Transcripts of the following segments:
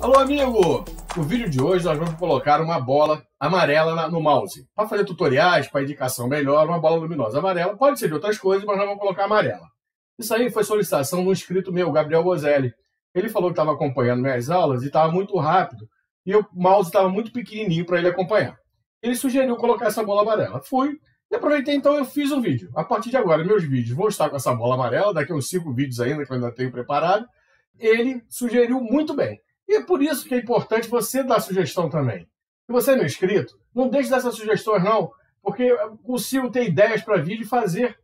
Alô, amigo! No vídeo de hoje nós vamos colocar uma bola amarela no mouse. Para fazer tutoriais, para indicação melhor, uma bola luminosa amarela. Pode ser de outras coisas, mas nós vamos colocar amarela. Isso aí foi solicitação de um inscrito meu, Gabriel Bozelli. Ele falou que estava acompanhando minhas aulas e estava muito rápido. E o mouse estava muito pequenininho para ele acompanhar. Ele sugeriu colocar essa bola amarela. Fui e aproveitei então eu fiz um vídeo. A partir de agora, meus vídeos vão estar com essa bola amarela, daqui a uns cinco vídeos ainda que eu ainda tenho preparado. Ele sugeriu muito bem. E é por isso que é importante você dar sugestão também. Se você é inscrito, não deixe dessas sugestões, não, porque é eu consigo ter ideias para vídeo e fazer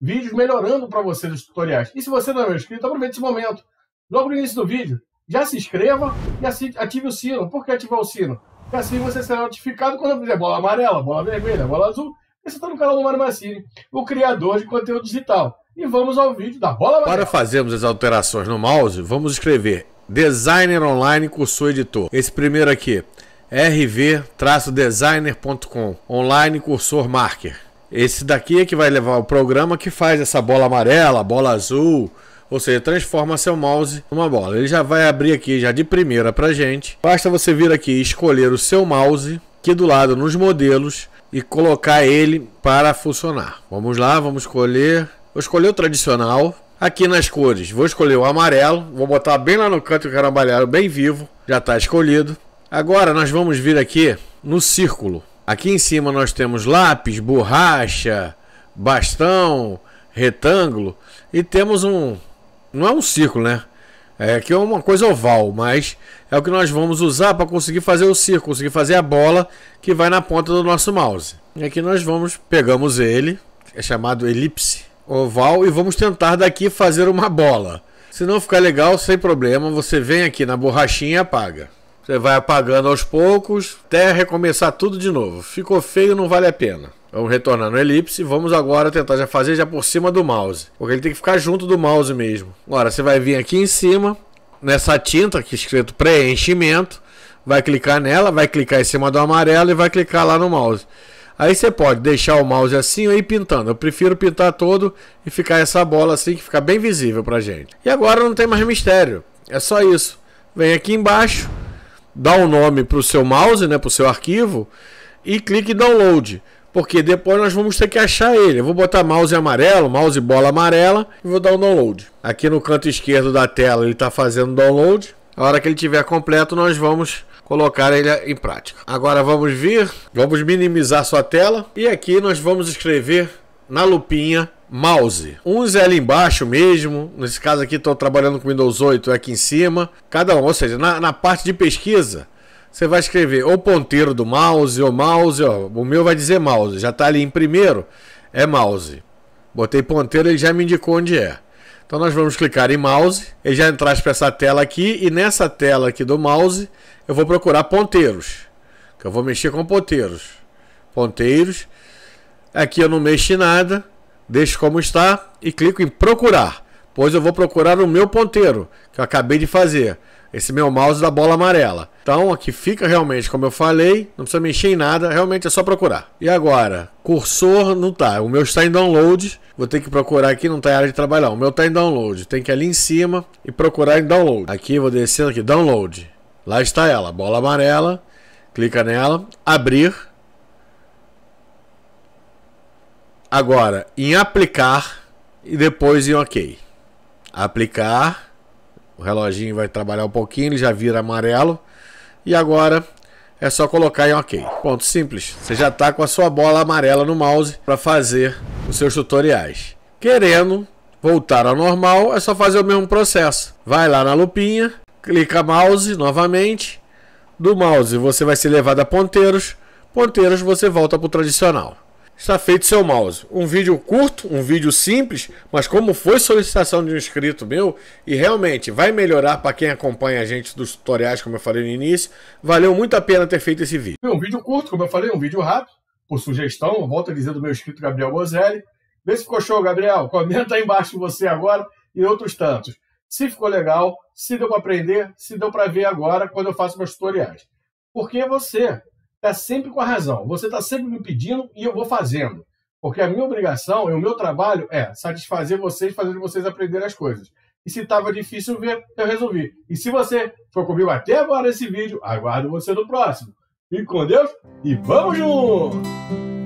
vídeos melhorando para você os tutoriais. E se você não é inscrito, aproveite esse momento. Logo no início do vídeo, já se inscreva e ative o sino. Por que ativar o sino? Porque assim você será notificado quando eu fizer bola amarela, bola vermelha, bola azul. E você está no canal do Mário Massini, o criador de conteúdo digital. E vamos ao vídeo da bola amarela. Para fazermos as alterações no mouse, vamos escrever Designer Online, cursor editor. Esse primeiro aqui, rv-designer.com, online cursor marker. Esse daqui é que vai levar o programa que faz essa bola amarela, bola azul, ou seja, transforma seu mouse numa bola. Ele já vai abrir aqui já de primeira pra gente. Basta você vir aqui e escolher o seu mouse, que do lado nos modelos, e colocar ele para funcionar. Vamos lá, vamos escolher... Vou escolher o tradicional, aqui nas cores. Vou escolher o amarelo, vou botar bem lá no canto o carabalhado bem vivo, já está escolhido. Agora nós vamos vir aqui no círculo. Aqui em cima nós temos lápis, borracha, bastão, retângulo e temos um... não é um círculo, né? É que é uma coisa oval, mas é o que nós vamos usar para conseguir fazer o círculo, conseguir fazer a bola que vai na ponta do nosso mouse. E aqui nós vamos, pegamos ele, é chamado elipse oval e vamos tentar daqui fazer uma bola. Se não ficar legal, sem problema, você vem aqui na borrachinha e apaga. Você vai apagando aos poucos até recomeçar tudo de novo. Ficou feio, não vale a pena. Vamos retornar no elipse. Vamos agora tentar já fazer já por cima do mouse. Porque ele tem que ficar junto do mouse mesmo. Agora você vai vir aqui em cima, nessa tinta que é escrito preenchimento. Vai clicar nela, vai clicar em cima do amarelo e vai clicar lá no mouse. Aí você pode deixar o mouse assim e ir pintando. Eu prefiro pintar todo e ficar essa bola assim que fica bem visível pra gente. E agora não tem mais mistério. É só isso. Vem aqui embaixo, dá o um nome pro seu mouse, né, pro seu arquivo e clique em download. Porque depois nós vamos ter que achar ele. Eu vou botar mouse amarelo, mouse bola amarela e vou dar o um download. Aqui no canto esquerdo da tela ele está fazendo download. A hora que ele tiver completo, nós vamos colocar ele em prática. Agora vamos vir, vamos minimizar sua tela e aqui nós vamos escrever na lupinha mouse. Uns é ali embaixo mesmo, nesse caso aqui estou trabalhando com Windows 8, é aqui em cima. Cada um, ou seja, na, na parte de pesquisa, você vai escrever o ponteiro do mouse, ou mouse, ó, o meu vai dizer mouse, já está ali em primeiro, é mouse. Botei ponteiro, ele já me indicou onde é. Então nós vamos clicar em mouse, ele já entrar para essa tela aqui e nessa tela aqui do mouse eu vou procurar ponteiros, que eu vou mexer com ponteiros. Ponteiros. Aqui eu não mexo em nada, deixo como está e clico em procurar pois eu vou procurar o meu ponteiro, que eu acabei de fazer, esse meu mouse da bola amarela. Então aqui fica realmente como eu falei, não precisa mexer em nada, realmente é só procurar. E agora, cursor não tá, o meu está em download, vou ter que procurar aqui, não tá em área de trabalhar, o meu está em download, tem que ir ali em cima e procurar em download. Aqui vou descendo aqui, download, lá está ela, bola amarela, clica nela, abrir. Agora, em aplicar e depois em OK aplicar. O reloginho vai trabalhar um pouquinho, ele já vira amarelo. E agora é só colocar em OK. Ponto simples. Você já está com a sua bola amarela no mouse para fazer os seus tutoriais. Querendo voltar ao normal, é só fazer o mesmo processo. Vai lá na lupinha, clica mouse novamente. Do mouse você vai ser levado a ponteiros. Ponteiros você volta para o tradicional está feito seu mouse. Um vídeo curto, um vídeo simples, mas como foi solicitação de um inscrito meu, e realmente vai melhorar para quem acompanha a gente dos tutoriais, como eu falei no início, valeu muito a pena ter feito esse vídeo. Um vídeo curto, como eu falei, um vídeo rápido, por sugestão, volta a dizer do meu inscrito Gabriel Bozelli. Vê se ficou show, Gabriel. Comenta aí embaixo você agora e outros tantos. Se ficou legal, se deu para aprender, se deu para ver agora quando eu faço meus tutoriais. Porque você está sempre com a razão. Você está sempre me pedindo e eu vou fazendo. Porque a minha obrigação e o meu trabalho é satisfazer vocês, fazer vocês aprenderem as coisas. E se estava difícil ver, eu resolvi. E se você foi comigo até agora esse vídeo, aguardo você no próximo. Fique com Deus e vamos juntos!